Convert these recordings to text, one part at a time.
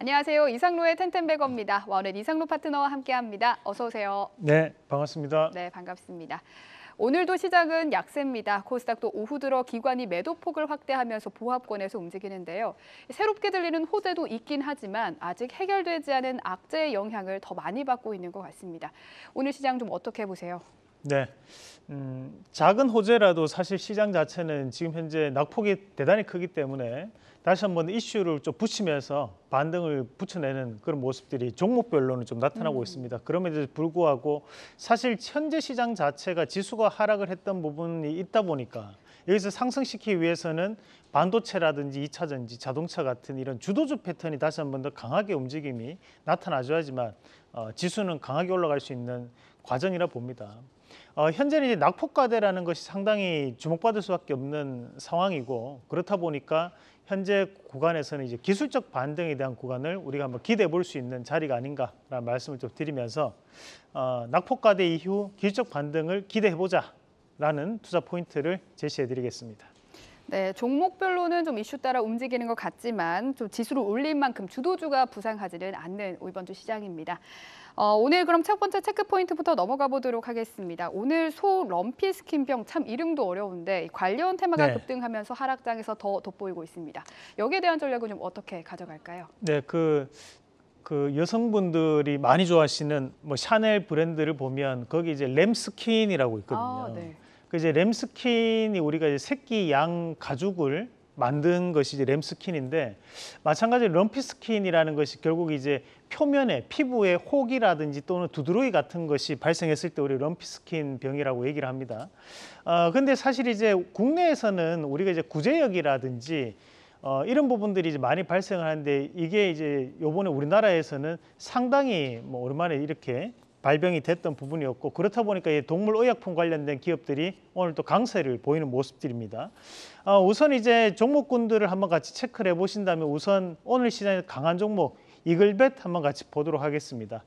안녕하세요. 이상로의 텐텐백업입니다 와우넷 이상로 파트너와 함께합니다. 어서 오세요. 네, 반갑습니다. 네, 반갑습니다. 오늘도 시작은 약세입니다. 코스닥도 오후 들어 기관이 매도폭을 확대하면서 보합권에서 움직이는데요. 새롭게 들리는 호재도 있긴 하지만 아직 해결되지 않은 악재의 영향을 더 많이 받고 있는 것 같습니다. 오늘 시장 좀 어떻게 보세요? 네. 음, 작은 호재라도 사실 시장 자체는 지금 현재 낙폭이 대단히 크기 때문에 다시 한번 이슈를 좀 붙이면서 반등을 붙여내는 그런 모습들이 종목별로는 좀 나타나고 음. 있습니다. 그럼에도 불구하고 사실 현재 시장 자체가 지수가 하락을 했던 부분이 있다 보니까 여기서 상승시키기 위해서는 반도체라든지 이차전지 자동차 같은 이런 주도주 패턴이 다시 한번 더 강하게 움직임이 나타나줘야지만 어, 지수는 강하게 올라갈 수 있는 과정이라 봅니다. 어, 현재는 이제 낙폭과대라는 것이 상당히 주목받을 수밖에 없는 상황이고 그렇다 보니까 현재 구간에서는 이제 기술적 반등에 대한 구간을 우리가 한번 기대해 볼 수 있는 자리가 아닌가라는 말씀을 좀 드리면서 어, 낙폭가대 이후 기술적 반등을 기대해 보자라는 투자 포인트를 제시해 드리겠습니다. 네, 종목별로는 좀 이슈 따라 움직이는 것 같지만 좀 지수를 올린 만큼 주도주가 부상하지는 않는 이번 주 시장입니다. 어, 오늘 그럼 첫 번째 체크 포인트부터 넘어가 보도록 하겠습니다. 오늘 소 럼피 스킨병 참 이름도 어려운데 관련 테마가 네. 급등하면서 하락장에서 더 돋보이고 있습니다. 여기에 대한 전략은 좀 어떻게 가져갈까요? 네, 그그 그 여성분들이 많이 좋아하시는 뭐 샤넬 브랜드를 보면 거기 이제 램스킨이라고 있거든요. 아, 네. 그 이제 램스킨이 우리가 이제 새끼 양 가죽을 만든 것이 이제 램 스킨인데 마찬가지로 럼피 스킨이라는 것이 결국 이제 표면에 피부에 혹이라든지 또는 두드러기 같은 것이 발생했을 때 우리 럼피 스킨 병이라고 얘기를 합니다. 어, 근데 사실 이제 국내에서는 우리가 이제 구제역이라든지 어, 이런 부분들이 이제 많이 발생하는데 이게 이제 요번에 우리나라에서는 상당히 뭐 오랜만에 이렇게 발병이 됐던 부분이었고 그렇다 보니까 이 동물 의약품 관련된 기업들이 오늘 또 강세를 보이는 모습들입니다. 어, 우선 이제 종목군들을 한번 같이 체크를 해보신다면 우선 오늘 시장에 강한 종목 이글벳 한번 같이 보도록 하겠습니다.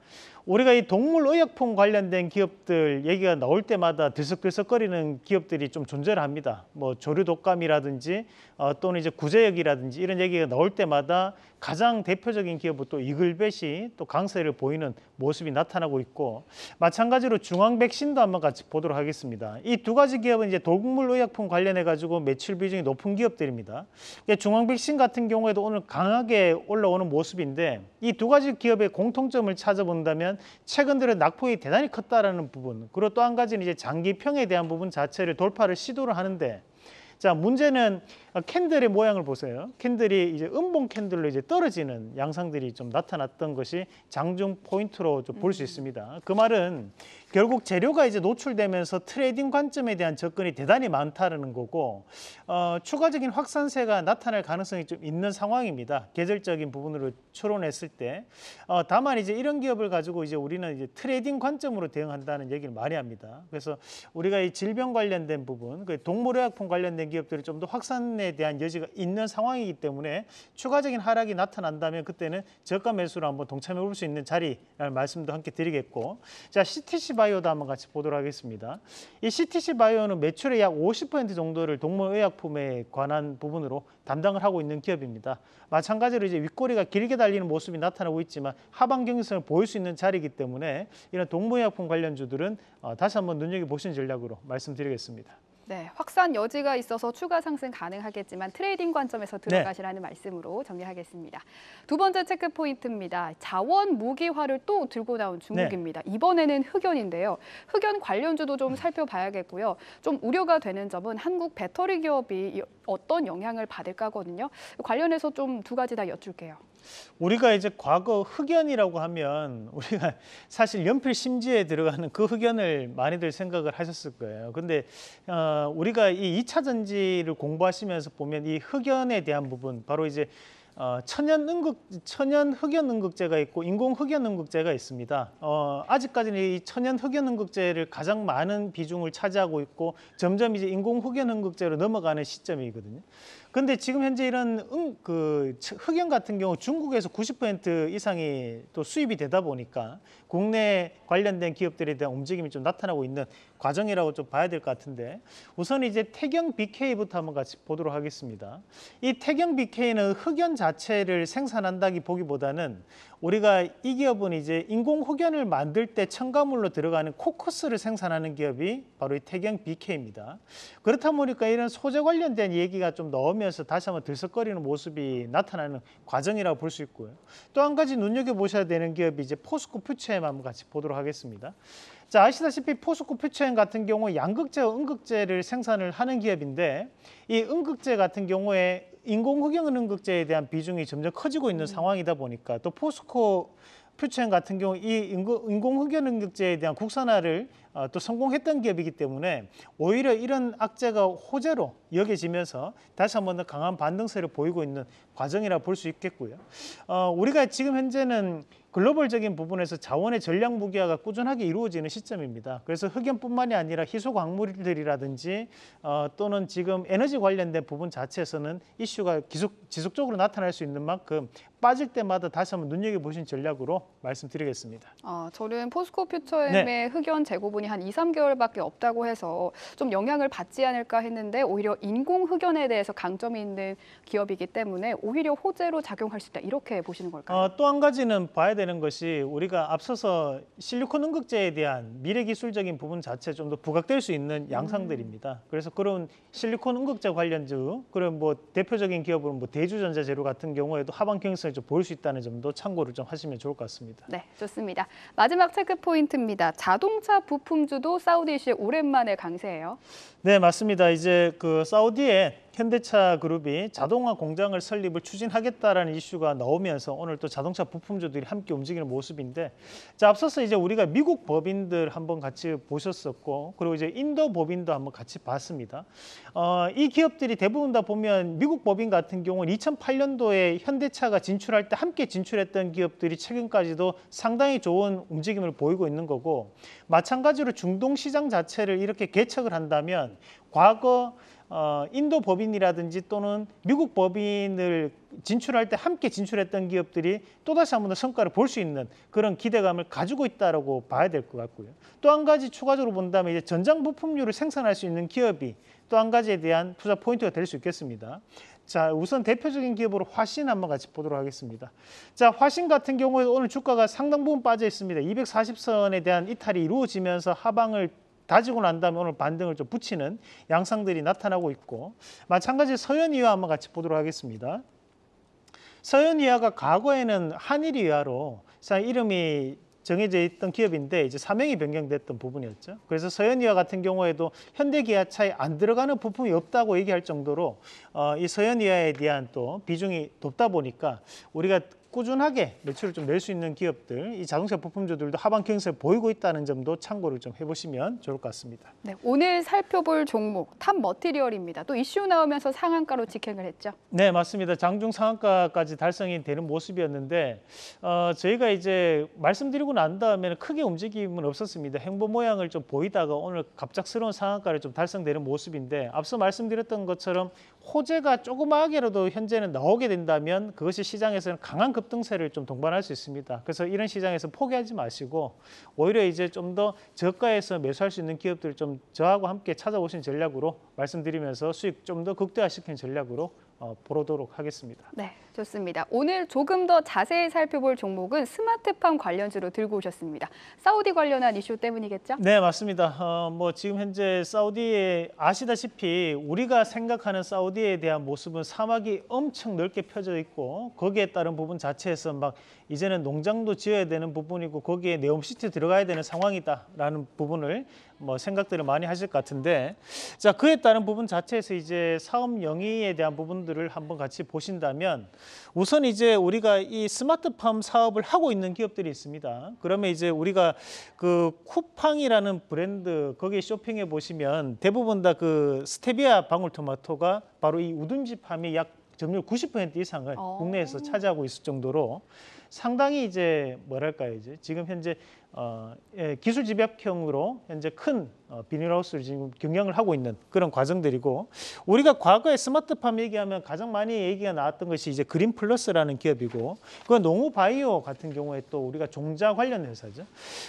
우리가 이 동물의약품 관련된 기업들 얘기가 나올 때마다 들썩들썩거리는 기업들이 좀 존재를 합니다. 뭐 조류 독감이라든지 어, 또는 이제 구제역이라든지 이런 얘기가 나올 때마다 가장 대표적인 기업은 또 이글벳이 또 강세를 보이는 모습이 나타나고 있고 마찬가지로 중앙 백신도 한번 같이 보도록 하겠습니다. 이 두 가지 기업은 이제 동물의약품 관련해 가지고 매출 비중이 높은 기업들입니다. 그러니까 중앙 백신 같은 경우에도 오늘 강하게 올라오는 모습인데 이 두 가지 기업의 공통점을 찾아본다면 보면 최근 들어 낙폭이 대단히 컸다라는 부분 그리고 또 한 가지는 이제 장기평에 대한 부분 자체를 돌파를 시도를 하는데 자 문제는 아, 캔들의 모양을 보세요. 캔들이 이제 음봉 캔들로 이제 떨어지는 양상들이 좀 나타났던 것이 장중 포인트로 좀 볼수 음. 있습니다. 그 말은 결국 재료가 이제 노출되면서 트레이딩 관점에 대한 접근이 대단히 많다는 거고 어, 추가적인 확산세가 나타날 가능성이 좀 있는 상황입니다. 계절적인 부분으로 추론했을 때 어, 다만 이제 이런 기업을 가지고 이제 우리는 이제 트레이딩 관점으로 대응한다는 얘기를 많이 합니다. 그래서 우리가 이 질병 관련된 부분, 그 동물의약품 관련된 기업들을 좀 더 확산 반환에 대한 여지가 있는 상황이기 때문에 추가적인 하락이 나타난다면 그때는 저가 매수로 한번 동참해 볼 수 있는 자리라는 말씀도 함께 드리겠고 자 CTC 바이오도 한번 같이 보도록 하겠습니다. 이 CTC 바이오는 매출의 약 50% 정도를 동물의약품에 관한 부분으로 담당을 하고 있는 기업입니다. 마찬가지로 이제 윗꼬리가 길게 달리는 모습이 나타나고 있지만 하방 경선을 보일 수 있는 자리이기 때문에 이런 동물의약품 관련주들은 어, 다시 한번 눈여겨보신 전략으로 말씀드리겠습니다. 네, 확산 여지가 있어서 추가 상승 가능하겠지만 트레이딩 관점에서 네. 들어가시라는 네. 말씀으로 정리하겠습니다. 두 번째 체크 포인트입니다. 자원 무기화를 또 들고 나온 중국입니다. 네. 이번에는 흑연인데요. 흑연 관련주도 좀 살펴봐야겠고요. 좀 우려가 되는 점은 한국 배터리 기업이 어떤 영향을 받을까거든요. 관련해서 좀 두 가지 다 여쭐게요. 우리가 이제 과거 흑연이라고 하면 우리가 사실 연필 심지에 들어가는 그 흑연을 많이들 생각을 하셨을 거예요. 근데 어, 어, 우리가 이 2차 전지를 공부하시면서 보면 이 흑연에 대한 부분 바로 이제 어, 천연 응극 천연 흑연 응극제가 있고 인공 흑연 응극제가 있습니다. 어, 아직까지는 이 천연 흑연 응극제를 가장 많은 비중을 차지하고 있고 점점 이제 인공 흑연 응극제로 넘어가는 시점이거든요. 근데 지금 현재 이런 응, 그 흑연 같은 경우 중국에서 90% 이상이 또 수입이 되다 보니까 국내 관련된 기업들에 대한 움직임이 좀 나타나고 있는 과정이라고 좀 봐야 될 것 같은데 우선 이제 태경 BK부터 한번 같이 보도록 하겠습니다. 이 태경 BK는 흑연 자체를 생산한다기 보기보다는 우리가 이 기업은 이제 인공호견을 만들 때 첨가물로 들어가는 코커스를 생산하는 기업이 바로 이 태경 BK입니다. 그렇다 보니까 이런 소재 관련된 얘기가 좀나오면서 다시 한번 들썩거리는 모습이 나타나는 과정이라고 볼 수 있고요. 또 한 가지 눈여겨보셔야 되는 기업이 이제 포스코 퓨처엠 한번 같이 보도록 하겠습니다. 자, 아시다시피 포스코 퓨처엠 같은 경우 양극재와 음극재를 생산을 하는 기업인데 이 음극재 같은 경우에 인공흑연급제에 대한 비중이 점점 커지고 있는 음. 상황이다 보니까 또 포스코 퓨처 같은 경우 이 인공흑연응급제에 대한 국산화를 어, 또 성공했던 기업이기 때문에 오히려 이런 악재가 호재로 여겨지면서 다시 한 번 더 강한 반등세를 보이고 있는 과정이라 볼 수 있겠고요. 어, 우리가 지금 현재는 글로벌적인 부분에서 자원의 전량 무기화가 꾸준하게 이루어지는 시점입니다. 그래서 흑연뿐만이 아니라 희소광물들이라든지 어, 또는 지금 에너지 관련된 부분 자체에서는 이슈가 기속 지속적으로 나타날 수 있는 만큼 빠질 때마다 다시 한번 눈여겨보신 전략으로 말씀드리겠습니다. 아, 저는 포스코 퓨처엠의 네. 흑연 재고분이 한 2, 3개월밖에 없다고 해서 좀 영향을 받지 않을까 했는데 오히려 인공 흑연에 대해서 강점이 있는 기업이기 때문에 오히려 호재로 작용할 수 있다 이렇게 보시는 걸까요? 어, 또한 가지는 봐야 되는 것이 우리가 앞서서 실리콘 응극제에 대한 미래 기술적인 부분 자체 좀 더 부각될 수 있는 양상들입니다. 음. 그래서 그런 실리콘 응극제 관련주 그런 뭐 대표적인 기업으로 뭐 대주전자 재료 같은 경우에도 하반 경 가능성 보일 수 있다는 점도 참고를 좀 하시면 좋을 것 같습니다. 네, 좋습니다. 마지막 체크 포인트입니다. 자동차 부품주도 사우디 이 오랜만에 강세예요. 네, 맞습니다. 이제 그 사우디에 현대차 그룹이 자동화 공장을 설립을 추진하겠다라는 이슈가 나오면서 오늘 또 자동차 부품주들이 함께 움직이는 모습인데 자 앞서서 이제 우리가 미국 법인들 한번 같이 보셨었고 그리고 이제 인도 법인도 한번 같이 봤습니다. 어, 이 기업들이 대부분 다 보면 미국 법인 같은 경우는 2008년도에 현대차가 진출할 때 함께 진출했던 기업들이 최근까지도 상당히 좋은 움직임을 보이고 있는 거고 마찬가지로 중동 시장 자체를 이렇게 개척을 한다면 과거 어, 인도 법인이라든지 또는 미국 법인을 진출할 때 함께 진출했던 기업들이 또다시 한 번 더 성과를 볼 수 있는 그런 기대감을 가지고 있다고 봐야 될 것 같고요. 또 한 가지 추가적으로 본다면 이제 전장 부품류를 생산할 수 있는 기업이 또 한 가지에 대한 투자 포인트가 될 수 있겠습니다. 자, 우선 대표적인 기업으로 화신 한번 같이 보도록 하겠습니다. 자, 화신 같은 경우에 오늘 주가가 상당 부분 빠져 있습니다. 240선에 대한 이탈이 이루어지면서 하방을 다지고 난 다음에 오늘 반등을 좀 붙이는 양상들이 나타나고 있고 마찬가지 서현이와 한번 같이 보도록 하겠습니다. 서현이하가 과거에는 한일이하로 이름이 정해져 있던 기업인데 이제 사명이 변경됐던 부분이었죠. 그래서 서현이하 같은 경우에도 현대기아차에 안 들어가는 부품이 없다고 얘기할 정도로 어, 이서현이하에 대한 또 비중이 높다 보니까 우리가 꾸준하게 매출을 좀 낼 수 있는 기업들, 이 자동차 부품주들도 하반기 행세 보이고 있다는 점도 참고를 좀 해보시면 좋을 것 같습니다. 네, 오늘 살펴볼 종목 탑 머티리얼입니다. 또 이슈 나오면서 상한가로 직행을 했죠. 네, 맞습니다. 장중 상한가까지 달성이 되는 모습이었는데 어, 저희가 이제 말씀드리고 난 다음에는 크게 움직임은 없었습니다. 행보 모양을 좀 보이다가 오늘 갑작스러운 상한가를 좀 달성되는 모습인데 앞서 말씀드렸던 것처럼 호재가 조그마하게라도 현재는 나오게 된다면 그것이 시장에서는 강한 급등세를 좀 동반할 수 있습니다. 그래서 이런 시장에서 포기하지 마시고 오히려 이제 좀 더 저가에서 매수할 수 있는 기업들을 좀 저하고 함께 찾아오신 전략으로 말씀드리면서 수익 좀 더 극대화시킨 전략으로 어, 보도록 하겠습니다. 네. 좋습니다. 오늘 조금 더 자세히 살펴볼 종목은 스마트팜 관련주로 들고 오셨습니다. 사우디 관련한 이슈 때문이겠죠? 네, 맞습니다. 어, 뭐 지금 현재 사우디에 아시다시피 우리가 생각하는 사우디에 대한 모습은 사막이 엄청 넓게 펴져 있고 거기에 따른 부분 자체에서 막 이제는 농장도 지어야 되는 부분이고 거기에 네옴시티 들어가야 되는 상황이다라는 부분을 뭐 생각들을 많이 하실 것 같은데 자 그에 따른 부분 자체에서 이제 사업 영위에 대한 부분들을 한번 같이 보신다면 우선 이제 우리가 이 스마트팜 사업을 하고 있는 기업들이 있습니다. 그러면 이제 우리가 그 쿠팡이라는 브랜드 거기 쇼핑해 보시면 대부분 다 그 스테비아 방울토마토가 바로 이 우둔지팜이 약 점유율 90% 이상을 오. 어. 국내에서 차지하고 있을 정도로 상당히 이제 뭐랄까요 이제 지금 현재 어, 예, 기술 집약형으로 현재 큰 어, 비닐하우스를 지금 경영을 하고 있는 그런 과정들이고 우리가 과거에 스마트팜 얘기하면 가장 많이 얘기가 나왔던 것이 이제 그린 플러스라는 기업이고 그 농우바이오 같은 경우에 또 우리가 종자 관련 회사죠.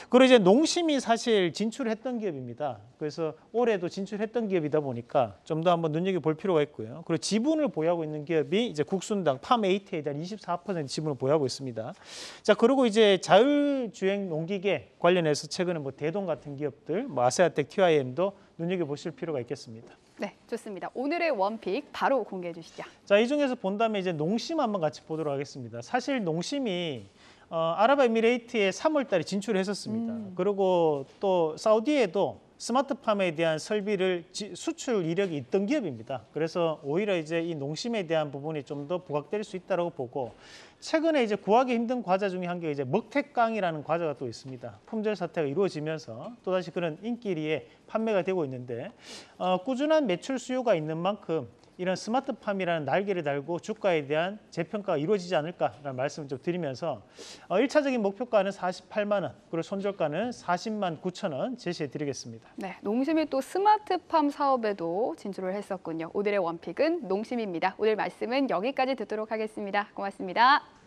그리고 이제 농심이 사실 진출했던 기업입니다. 그래서 올해도 진출했던 기업이다 보니까 좀 더 한번 눈여겨볼 필요가 있고요. 그리고 지분을 보유하고 있는 기업이 이제 국순당 팜에이트에 대한 24% 지분을 보유하고 있습니다. 자 그리고 이제 자율주행 농기계 관련해서 최근에 뭐 대동 같은 기업들, 뭐 아세아텍 m t i m 도 눈여겨보실 필요가 있겠습니다. 네, 좋습니다. 오늘의 원픽 바로 공개해 주시죠. 자, 이 중에서 본다음에 이제 농심 한번 같이 보도록 하겠습니다. 사실 농심이 어, 아랍에미레이트에 3월달에 진출했었습니다. 을 음. 그리고 또 사우디에도 스마트팜에 대한 설비를 수출 이력이 있던 기업입니다. 그래서 오히려 이제 이 농심에 대한 부분이 좀 더 부각될 수 있다고 보고 최근에 이제 구하기 힘든 과자 중에 한게 이제 먹태깡이라는 과자가 또 있습니다. 품절 사태가 이루어지면서 또다시 그런 인기리에 판매가 되고 있는데 어, 꾸준한 매출 수요가 있는 만큼 이런 스마트팜이라는 날개를 달고 주가에 대한 재평가가 이루어지지 않을까라는 말씀을 좀 드리면서 어, 일차적인 목표가는 48만 원, 그리고 손절가는 40만 9천 원 제시해 드리겠습니다. 네, 농심이 또 스마트팜 사업에도 진출을 했었군요. 오늘의 원픽은 농심입니다. 오늘 말씀은 여기까지 듣도록 하겠습니다. 고맙습니다.